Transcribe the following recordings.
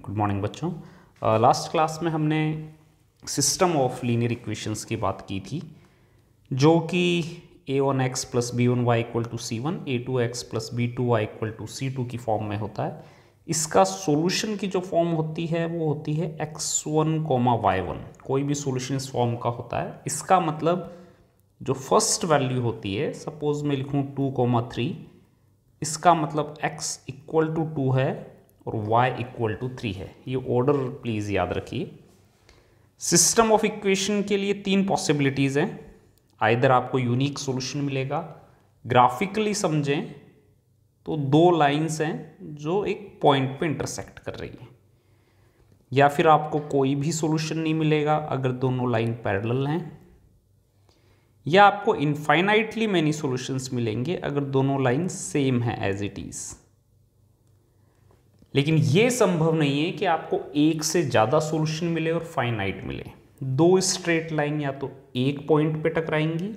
good morning बच्चों last class में हमने सिस्टम ऑफ लीनियर इक्वेशंस की बात की थी जो कि a one x plus b one y equal to c one a two x plus b two y equal to c two की फॉर्म में होता है इसका सॉल्यूशन की जो फॉर्म होती है वो होती है x one comma y one कोई भी सॉल्यूशन इस फॉर्म का होता है इसका मतलब जो फर्स्ट वैल्यू होती है सपोज मैं लिखूँ टू कोमा थ्री इसका मतलब x इक्वल टू टू है और y इक्वल टू थ्री है ये ऑर्डर प्लीज़ याद रखिए सिस्टम ऑफ इक्वेशन के लिए तीन पॉसिबिलिटीज़ हैं आइधर आपको यूनिक सॉल्यूशन मिलेगा ग्राफिकली समझें तो दो लाइंस हैं जो एक पॉइंट पे इंटरसेक्ट कर रही हैं या फिर आपको कोई भी सॉल्यूशन नहीं मिलेगा अगर दोनों लाइन पैरेलल हैं या आपको इनफाइनाइटली मैनी सॉल्यूशंस मिलेंगे अगर दोनों लाइन सेम है एज इट इज़ लेकिन ये संभव नहीं है कि आपको एक से ज़्यादा सॉल्यूशन मिले और फाइनाइट मिले दो स्ट्रेट लाइन या तो एक पॉइंट पे टकराएंगी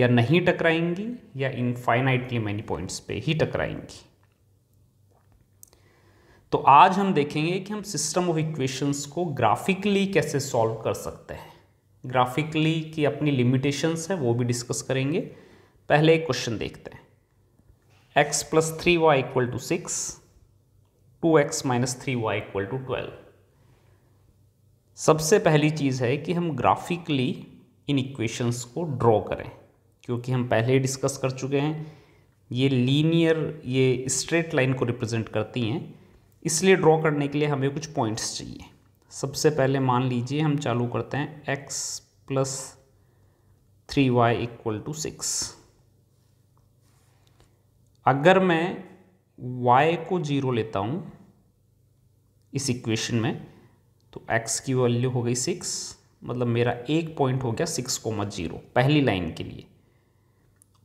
या नहीं टकराएंगी या इनफाइनाइटली मैनी पॉइंट्स पे ही टकराएंगी तो आज हम देखेंगे कि हम सिस्टम ऑफ इक्वेशंस को ग्राफिकली कैसे सॉल्व कर सकते हैं ग्राफिकली की अपनी लिमिटेशंस है वो भी डिस्कस करेंगे पहले एक क्वेश्चन देखते हैं x plus three y equal to six two x minus three y equal to twelve सबसे पहली चीज़ है कि हम ग्राफिकली इन इक्वेशंस को ड्रॉ करें क्योंकि हम पहले ही डिस्कस कर चुके हैं ये लीनियर ये स्ट्रेट लाइन को रिप्रेजेंट करती हैं इसलिए ड्रॉ करने के लिए हमें कुछ पॉइंट्स चाहिए सबसे पहले मान लीजिए हम चालू करते हैं x plus three y equal to six अगर मैं वाई को जीरो लेता हूँ इस इक्वेशन में तो एक्स की वैल्यू हो गई सिक्स मतलब मेरा एक पॉइंट हो गया सिक्स कोमा जीरो पहली लाइन के लिए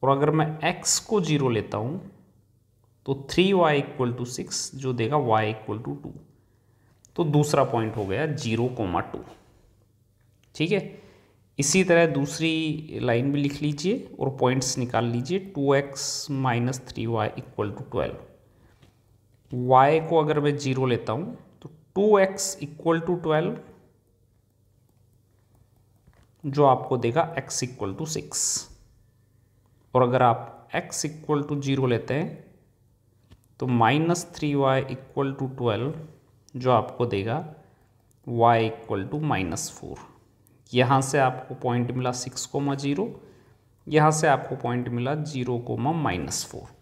और अगर मैं एक्स को जीरो लेता हूँ तो three y equal to six जो देगा वाई इक्वल टू टू तो दूसरा पॉइंट हो गया जीरो कोमा टू ठीक है इसी तरह दूसरी लाइन भी लिख लीजिए और पॉइंट्स निकाल लीजिए two x minus three y equal to twelve y को अगर मैं जीरो लेता हूं तो 2x x equal to twelve जो आपको देगा x इक्वल टू सिक्स और अगर आप x इक्वल टू जीरो लेते हैं तो minus three y equal to twelve जो आपको देगा y equal to minus four यहाँ से आपको पॉइंट मिला सिक्स कोमा जीरो यहाँ से आपको पॉइंट मिला जीरो कोमा माइनस फोर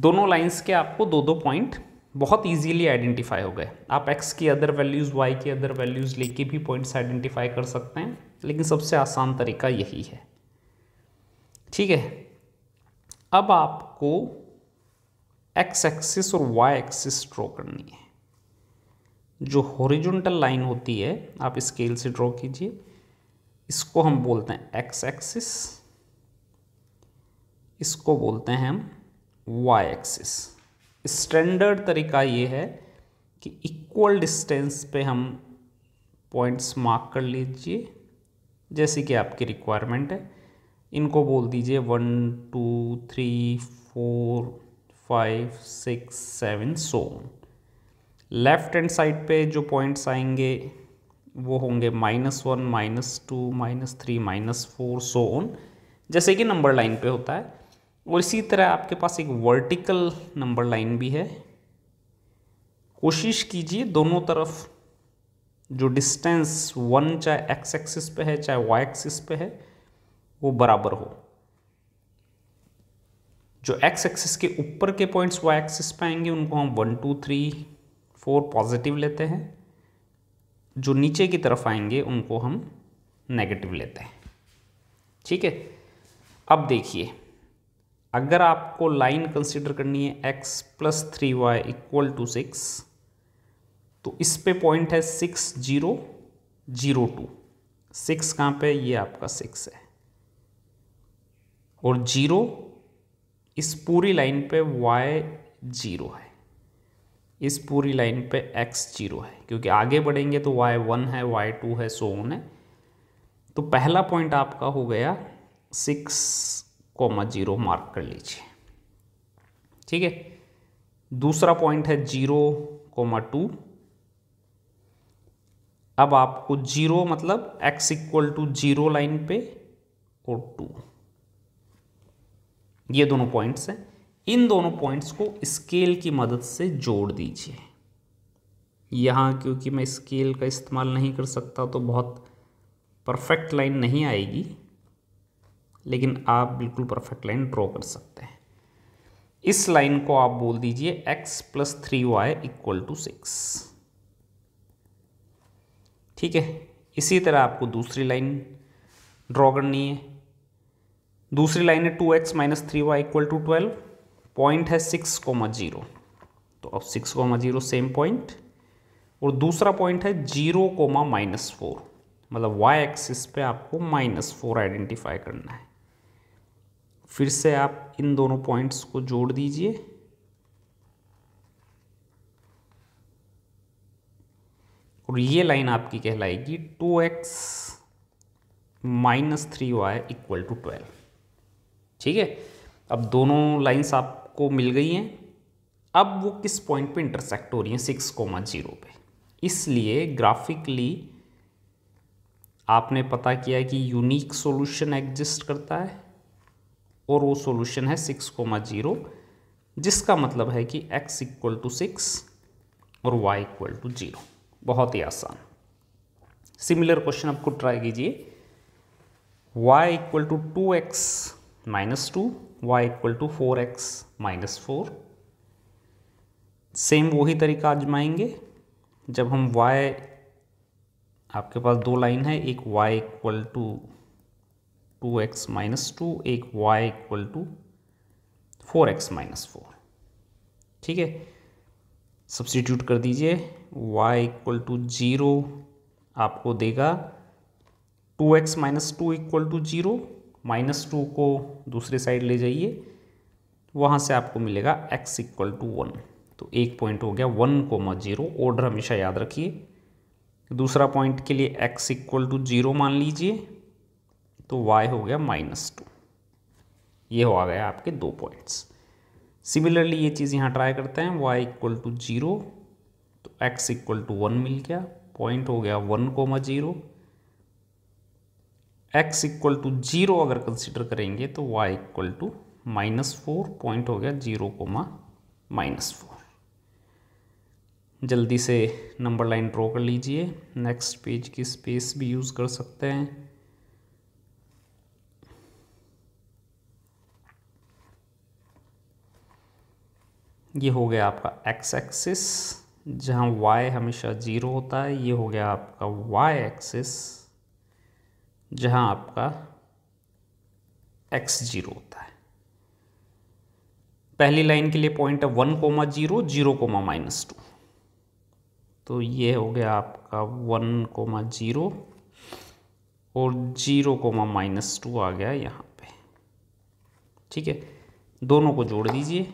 दोनों लाइंस के आपको दो दो पॉइंट बहुत इजीली आइडेंटिफाई हो गए आप एक्स की अदर वैल्यूज़ वाई की अदर वैल्यूज़ लेके भी पॉइंट्स आइडेंटिफाई कर सकते हैं लेकिन सबसे आसान तरीका यही है ठीक है अब आपको एक्स एक्सिस और वाई एक्सिस ड्रॉ करनी है जो हॉरिजॉन्टल लाइन होती है आप स्केल से ड्रॉ कीजिए इसको हम बोलते हैं एक्स एक्सिस इसको बोलते हैं हम वाई एक्सिस स्टैंडर्ड तरीका ये है कि इक्वल डिस्टेंस पे हम पॉइंट्स मार्क कर लीजिए जैसे कि आपकी रिक्वायरमेंट है इनको बोल दीजिए one two three four five six seven so left hand side पे जो पॉइंट्स आएंगे वो होंगे minus one minus two minus three minus four so on जैसे कि नंबर लाइन पे होता है और इसी तरह आपके पास एक वर्टिकल नंबर लाइन भी है कोशिश कीजिए दोनों तरफ जो डिस्टेंस वन चाहे एक्स एक्सिस पे है चाहे वाई एक्सिस पे है वो बराबर हो जो एक्स एक्सिस के ऊपर के पॉइंट्स वाई एक्सिस पे आएंगे उनको हम one two three four positive लेते हैं जो नीचे की तरफ आएंगे उनको हम नेगेटिव लेते हैं ठीक है अब देखिए अगर आपको लाइन कंसिडर करनी है x plus three y equal to six तो इस पे पॉइंट है six zero zero two six कहाँ पे ये आपका सिक्स है और जीरो इस पूरी लाइन पे वाई जीरो है इस पूरी लाइन पे एक्स जीरो है क्योंकि आगे बढ़ेंगे तो वाई वन है वाई टू है सो ऑन है तो पहला पॉइंट आपका हो गया सिक्स कॉमा जीरो मार्क कर लीजिए ठीक है दूसरा पॉइंट है जीरो कोमा टू अब आपको जीरो मतलब x equal to zero line पे और टू ये दोनों पॉइंट्स हैं इन दोनों पॉइंट्स को स्केल की मदद से जोड़ दीजिए यहाँ क्योंकि मैं स्केल का इस्तेमाल नहीं कर सकता तो बहुत परफेक्ट लाइन नहीं आएगी लेकिन आप बिल्कुल परफेक्ट लाइन ड्रॉ कर सकते हैं इस लाइन को आप बोल दीजिए x plus three y equal to six ठीक है इसी तरह आपको दूसरी लाइन ड्रॉ करनी है दूसरी लाइन है two x minus three y equal to twelve point है सिक्स कोमा जीरो तो अब six comma zero same point और दूसरा पॉइंट है जीरो कोमा माइनस फोर मतलब वाई एक्सिस पे आपको माइनस फोर आइडेंटिफाई करना है फिर से आप इन दोनों पॉइंट्स को जोड़ दीजिए और ये लाइन आपकी कहलाएगी two x minus three y equal to twelve ठीक है अब दोनों लाइन्स आपको मिल गई हैं अब वो किस पॉइंट पे इंटरसेक्ट हो रही हैं सिक्स कोमा जीरो पे इसलिए ग्राफिकली आपने पता किया कि यूनिक सॉल्यूशन एग्जिस्ट करता है और वो सॉल्यूशन है सिक्स कोमा जीरो जिसका मतलब है कि एक्स इक्वल टू सिक्स और वाई इक्वल टू जीरो बहुत ही आसान सिमिलर क्वेश्चन आपको ट्राई कीजिए y equal to two x minus two y equal to four x minus four same वही तरीका आजमाएंगे जब हम y आपके पास दो लाइन है एक y equal to two x minus two एक y equal to four x minus four ठीक है सब्सटीट्यूट कर दीजिए y इक्वल टू जीरो आपको देगा two x minus two equal to zero minus two को दूसरे साइड ले जाइए वहाँ से आपको मिलेगा x इक्वल टू वन तो एक पॉइंट हो गया वन कोमा जीरो ऑर्डर हमेशा याद रखिए दूसरा पॉइंट के लिए x इक्वल टू जीरो मान लीजिए तो y हो गया माइनस टू ये हो आ गया आपके दो पॉइंट्स सिमिलरली ये चीज़ यहाँ ट्राई करते हैं y इक्वल टू जीरो तो x इक्वल टू वन मिल गया पॉइंट हो गया one comma zero x equal to zero अगर कंसिडर करेंगे तो y equal to minus four point हो गया जीरो कोमा माइनस फोर जल्दी से नंबर लाइन ड्रॉ कर लीजिए नेक्स्ट पेज की स्पेस भी यूज़ कर सकते हैं ये हो गया आपका एक्स एक्सिस जहाँ y हमेशा ज़ीरो होता है ये हो गया आपका y एक्सिस जहाँ आपका x जीरो होता है पहली लाइन के लिए पॉइंट है one comma zero zero comma minus two तो ये हो गया आपका वन कोमा जीरो और जीरो कोमा माइनस टू आ गया यहाँ पे ठीक है दोनों को जोड़ दीजिए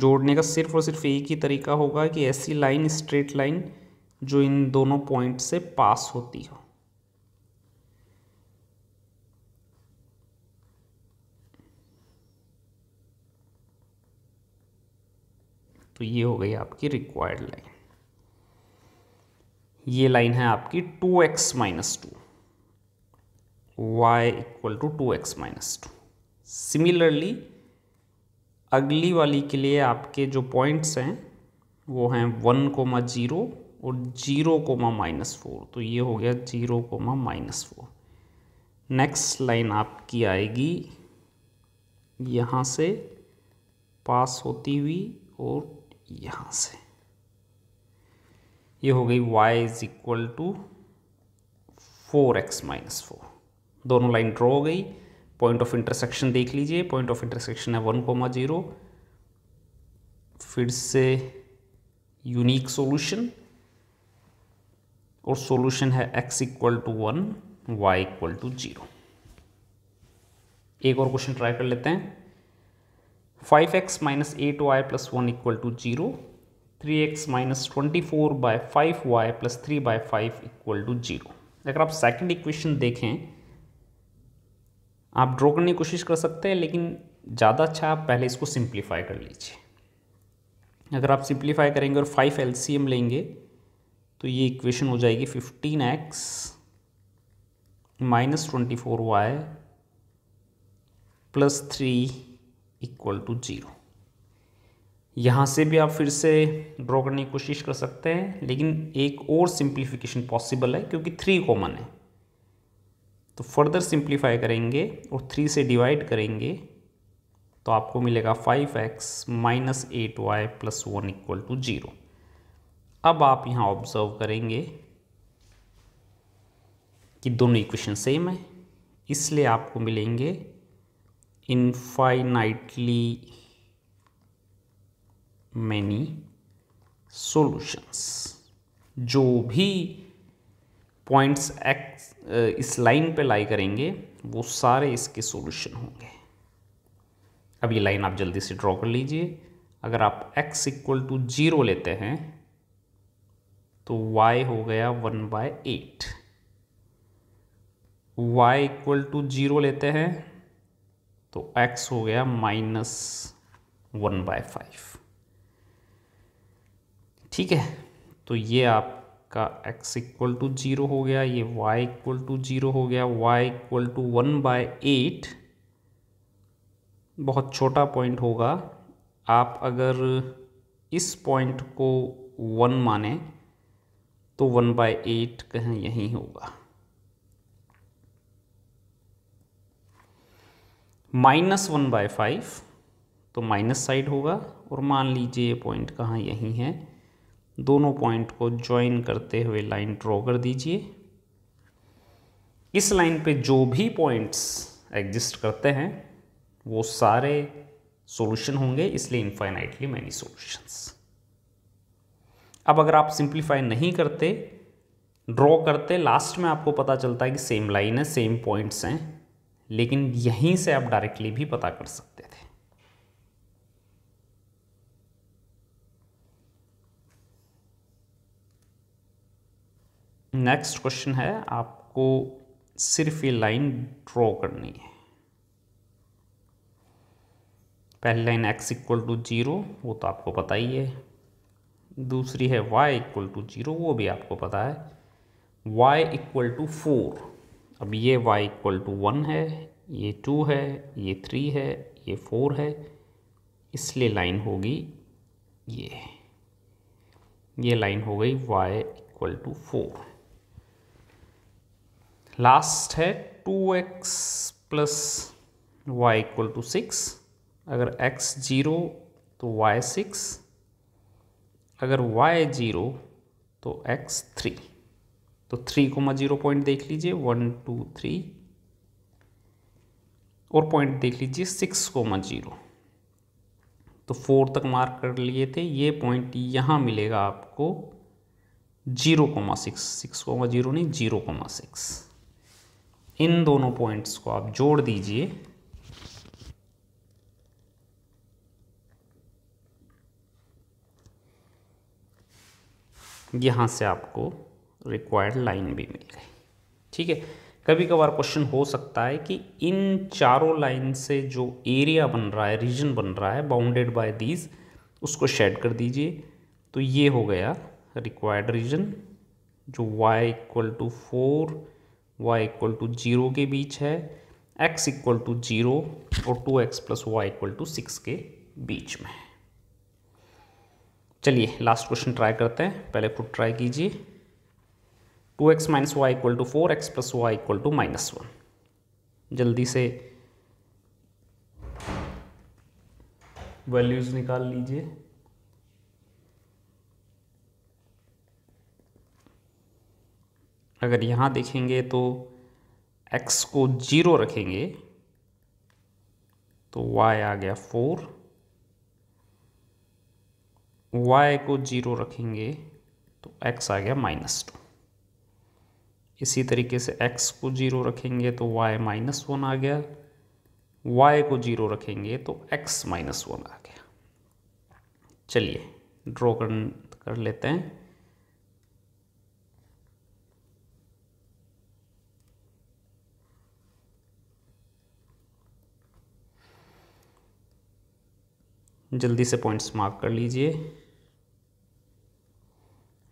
जोड़ने का सिर्फ और सिर्फ एक ही तरीका होगा कि ऐसी लाइन स्ट्रेट लाइन जो इन दोनों पॉइंट से पास होती हो तो ये हो गई आपकी रिक्वायर्ड लाइन ये लाइन है आपकी two x minus two y equal to two x minus two similarly अगली वाली के लिए आपके जो पॉइंट्स हैं वो हैं वन कोमा जीरो और जीरो कोमा माइनस फोर तो ये हो गया zero comma minus four next line आपकी आएगी यहाँ से पास होती हुई और यहाँ से ये हो गई y is equal to four x minus four दोनों लाइन ड्रॉ हो गई पॉइंट ऑफ इंटरसेक्शन देख लीजिए पॉइंट ऑफ इंटरसेक्शन है वन कोमा जीरो फिर से यूनिक सॉल्यूशन और सॉल्यूशन है x equal to one y equal to zero एक और क्वेश्चन ट्राई कर लेते हैं five x minus eight y plus one equal to zero three x minus twenty four by five y plus three by five equal to zero अगर आप second equation देखें आप draw करने की कोशिश कर सकते हैं लेकिन ज़्यादा अच्छा आप पहले इसको सिंप्लीफाई कर लीजिए अगर आप सिंप्लीफाई करेंगे और फाइव एल लेंगे तो ये इक्वेशन हो जाएगी fifteen x minus twenty four y plus three equal to zero यहाँ से भी आप फिर से ड्रॉ करने की कोशिश कर सकते हैं लेकिन एक और सिंप्लीफिकेशन पॉसिबल है क्योंकि थ्री कॉमन है तो फर्दर सिंप्लीफाई करेंगे और थ्री से डिवाइड करेंगे तो आपको मिलेगा five x minus eight y plus one equal to zero अब आप यहाँ ऑब्जर्व करेंगे कि दोनों इक्वेशन सेम है इसलिए आपको मिलेंगे इनफाइनाइटली मैनी सॉल्यूशंस जो भी पॉइंट्स एक्स इस लाइन पे लाई करेंगे वो सारे इसके सॉल्यूशन होंगे अब ये लाइन आप जल्दी से ड्रॉ कर लीजिए अगर आप x इक्वल टू जीरो लेते हैं तो y हो गया one by eight y equal to zero लेते हैं तो x हो गया माइनस वन बाय फाइव ठीक है तो ये आप का x इक्वल टू जीरो हो गया ये y इक्वल टू जीरो हो गया y equal to one by eight बहुत छोटा पॉइंट होगा आप अगर इस पॉइंट को वन माने तो वन बाय एट कहें यही होगा माइनस वन बाय फाइव तो माइनस साइड होगा और मान लीजिए ये पॉइंट कहाँ यहीं है दोनों पॉइंट को ज्वाइन करते हुए लाइन ड्रॉ कर दीजिए इस लाइन पे जो भी पॉइंट्स एग्जिस्ट करते हैं वो सारे सॉल्यूशन होंगे इसलिए इनफाइनाइटली मैनी सॉल्यूशंस अब अगर आप सिंप्लीफाई नहीं करते ड्रॉ करते लास्ट में आपको पता चलता है कि सेम लाइन है सेम पॉइंट्स हैं लेकिन यहीं से आप डायरेक्टली भी पता कर सकते थे नेक्स्ट क्वेश्चन है आपको सिर्फ ये लाइन ड्रॉ करनी है पहली line x equal to zero वो तो आपको पता ही है दूसरी है वाई इक्वल टू जीरो वो भी आपको पता है वाई इक्वल टू फोर अब ये वाई इक्वल टू वन है ये टू है ये थ्री है ये फोर है इसलिए लाइन होगी ये ये लाइन हो गई y equal to four last है two x plus y equal to six अगर एक्स जीरो तो वाई सिक्स अगर वाई जीरो तो एक्स थ्री तो थ्री को जीरो पॉइंट देख लीजिए वन टू थ्री और पॉइंट देख लीजिए सिक्स कोमा जीरो तो फोर तक मार्क कर लिए थे ये पॉइंट यहाँ मिलेगा आपको zero comma six six comma zero नहीं जीरो कोमा सिक्स इन दोनों पॉइंट्स को आप जोड़ दीजिए यहां से आपको रिक्वायर्ड लाइन भी मिल गई ठीक है कभी कभार क्वेश्चन हो सकता है कि इन चारों लाइन से जो एरिया बन रहा है रीजन बन रहा है बाउंडेड बाय दीज उसको शेड कर दीजिए तो ये हो गया रिक्वायर्ड रीजन जो y equal to four y equal to zero के बीच है एक्स इक्वल टू जीरो और two x plus y equal to six के बीच में चलिए लास्ट क्वेश्चन ट्राई करते हैं पहले खुद ट्राई कीजिए two x minus y equal to four x plus y equal to minus one जल्दी से वैल्यूज़ निकाल लीजिए अगर यहाँ देखेंगे तो x को जीरो रखेंगे तो y आ गया फोर y को जीरो रखेंगे तो x आ गया माइनस टू इसी तरीके से x को जीरो रखेंगे तो y माइनस वन आ गया y को जीरो रखेंगे तो x माइनस वन आ गया चलिए ड्रॉ कर, कर लेते हैं जल्दी से पॉइंट्स मार्क कर लीजिए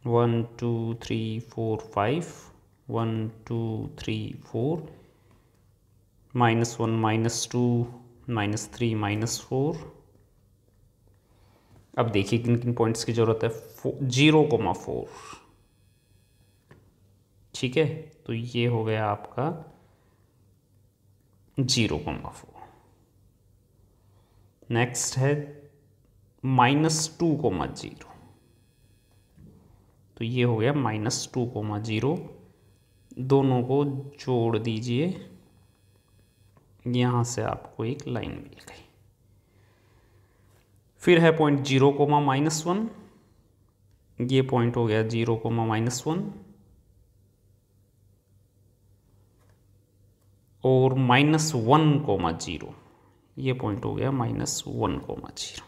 one two three four five one two three four minus one minus two minus three minus four अब देखिए किन किन पॉइंट्स की ज़रूरत है जीरो कोमा फोर ठीक है तो ये हो गया आपका जीरो कोमा फोर नेक्स्ट है माइनस टू कोमा जीरो तो ये हो गया माइनस टू कोमा जीरो दोनों को जोड़ दीजिए यहाँ से आपको एक लाइन मिल गई फिर है point zero comma minus one ये पॉइंट हो गया जीरो कोमा माइनस वन और माइनस वन कोमा जीरो ये पॉइंट हो गया माइनस वन कोमा जीरो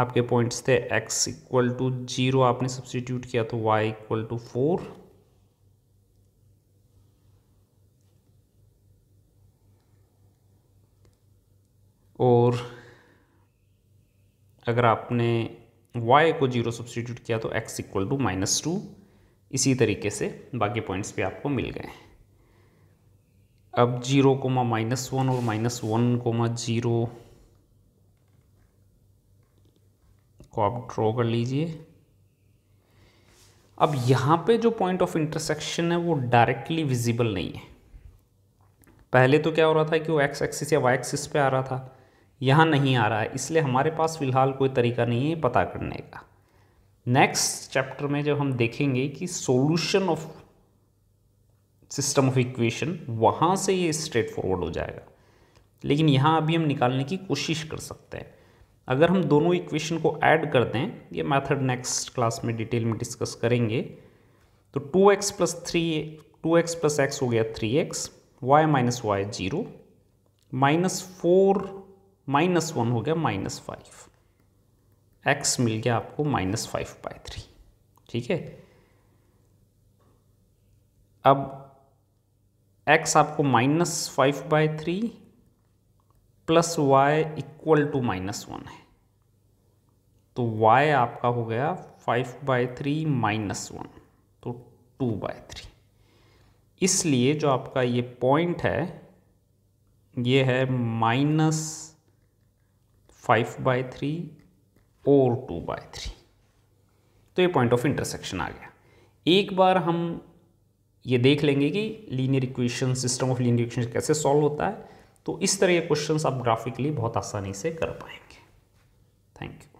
आपके पॉइंट्स थे x इक्वल टू जीरो आपने सब्सटीट्यूट किया तो y इक्वल टू फोर और अगर आपने y को जीरो सब्सटीट्यूट किया तो x equal to minus two इसी तरीके से बाकी पॉइंट्स भी आपको मिल गए अब जीरो कोमा माइनस वन और माइनस वन कोमा जीरो को आप ड्रॉ कर लीजिए अब यहाँ पे जो पॉइंट ऑफ इंटरसेक्शन है वो डायरेक्टली विजिबल नहीं है पहले तो क्या हो रहा था कि वो एक्स एक्सिस या वाई एक्सिस पे आ रहा था यहाँ नहीं आ रहा है इसलिए हमारे पास फ़िलहाल कोई तरीका नहीं है पता करने का नेक्स्ट चैप्टर में जब हम देखेंगे कि solution of system of equation वहाँ से ये स्ट्रेट फॉरवर्ड हो जाएगा लेकिन यहाँ अभी हम निकालने की कोशिश कर सकते हैं अगर हम दोनों इक्वेशन को ऐड करते हैं ये मेथड नेक्स्ट क्लास में डिटेल में डिस्कस करेंगे तो two x plus three two x plus x हो गया three x y minus y zero minus four minus one हो गया माइनस फाइव एक्स मिल गया आपको माइनस फाइव बाई थ्री ठीक है अब एक्स आपको minus five by three plus y equal to minus one है तो वाई आपका हो गया five by three minus one तो टू बाय थ्री इसलिए जो आपका ये पॉइंट है ये है माइनस फाइव बाय थ्री और टू बाय थ्री तो ये पॉइंट ऑफ इंटरसेक्शन आ गया एक बार हम ये देख लेंगे कि linear equation system of linear equation कैसे सॉल्व होता है तो इस तरह के क्वेश्चंस आप ग्राफिकली बहुत आसानी से कर पाएंगे थैंक यू